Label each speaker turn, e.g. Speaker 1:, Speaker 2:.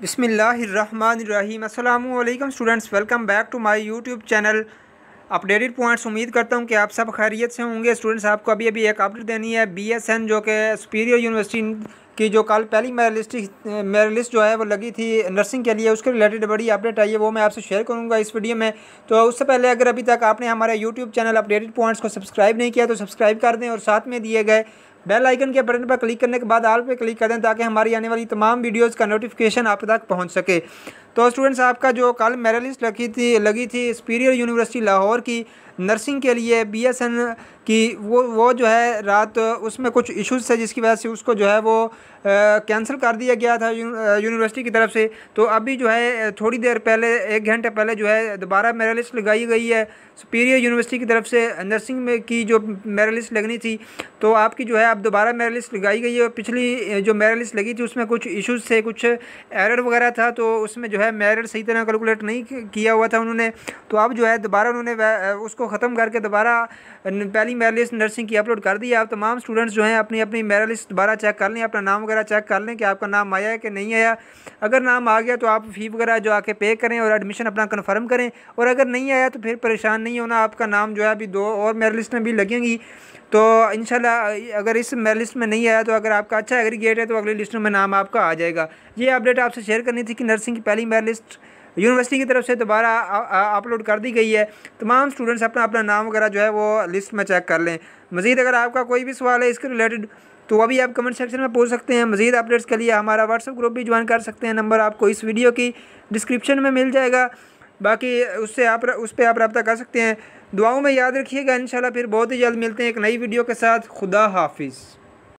Speaker 1: बिसमीम् अल्लाम students welcome back to my YouTube channel updated points उम्मीद करता हूँ कि आप सब खैरियत से होंगे स्टूडेंट्स आपको अभी अभी एक अपडेट देनी है बीएसएन जो कि सुपीरियर यूनिवर्सिटी की जो कल पहली मेरिलिस्ट लिस्ट जो है वो लगी थी नर्सिंग के लिए उसके रिलेटेड बड़ी अपडेट आई है वो मैं आपसे शेयर करूँगा इस वीडियो में तो उससे पहले अगर अभी तक आपने हमारे यूट्यूब चैनल अपडेटेड पॉइंट्स को सब्सक्राइब नहीं किया तो सब्सक्राइब कर दें और साथ में दिए गए बेल आइकन के बटन पर क्लिक करने के बाद आल पे क्लिक कर दें ताकि हमारी आने वाली तमाम वीडियोज़ का नोटिफिकेशन आप तक पहुँच सके तो स्टूडेंट्स आपका जो कल मेरा लिस्ट लगी थी लगी थी स्पीरियर यूनिवर्सिटी लाहौर की नर्सिंग के लिए बी एस एन की वो वो जो है रात उसमें कुछ इश्यूज थे जिसकी वजह से उसको जो है वो कैंसिल कर दिया गया था यूनिवर्सिटी की तरफ से तो अभी जो है थोड़ी देर पहले एक घंटे पहले जो है दोबारा मेरा लिस्ट लगाई गई है सुपीरियर यूनिवर्सिटी की तरफ से नर्सिंग में की जो मेरा लिस्ट लगनी थी तो आपकी जो है अब दोबारा मेरा लिस्ट लगाई गई है पिछली जो मेरा लिस्ट लगी थी उसमें कुछ इशूज़ थे कुछ एरर वगैरह था तो उसमें जो है मेरिट सही तरह कैलकुलेट नहीं किया हुआ था उन्होंने तो अब जो है दोबारा उन्होंने उसको ख़त्म करके दोबारा पहली मेरिट लिस्ट नर्सिंग की अपलोड कर दी आप तमाम स्टूडेंट्स जो हैं अपनी अपनी मेरिट लिस्ट दोबारा चेक कर लें अपना नाम वगैरह चेक कर लें कि आपका नाम आया है कि नहीं आया अगर नाम आ गया तो आप फ़ी वगैरह जो आके पे करें और एडमिशन अपना कन्फर्म करें और अगर नहीं आया तो फिर परेशान नहीं होना आपका नाम जो है अभी दो और मेरिट लिस्ट में भी लगेंगी तो इन अगर इस मेरिट लिस्ट में नहीं आया तो अगर आपका अच्छा एग्रीगेट है तो अगली लिस्ट में नाम आपका आ जाएगा ये अपडेट आपसे शेयर करनी थी कि नर्सिंग की पहली मेरिट लिस्ट यूनिवर्सिटी की तरफ से दोबारा अपलोड कर दी गई है तमाम स्टूडेंट्स अपना अपना नाम वगैरह जो है वो लिस्ट में चेक कर लें मज़ीद अगर आपका कोई भी सवाल है इसके रिलेटेड तो अभी आप कमेंट सेक्शन में पूछ सकते हैं मजीद अपडेट्स के लिए हमारा व्हाट्सअप ग्रुप भी ज्वाइन कर सकते हैं नंबर आपको इस वीडियो की डिस्क्रिप्शन में मिल जाएगा बाकी उससे आप उस पर आप रब्ता कर सकते हैं दुआओं में याद रखिएगा इन फिर बहुत ही जल्द मिलते हैं एक नई वीडियो के साथ खुदा हाफिज़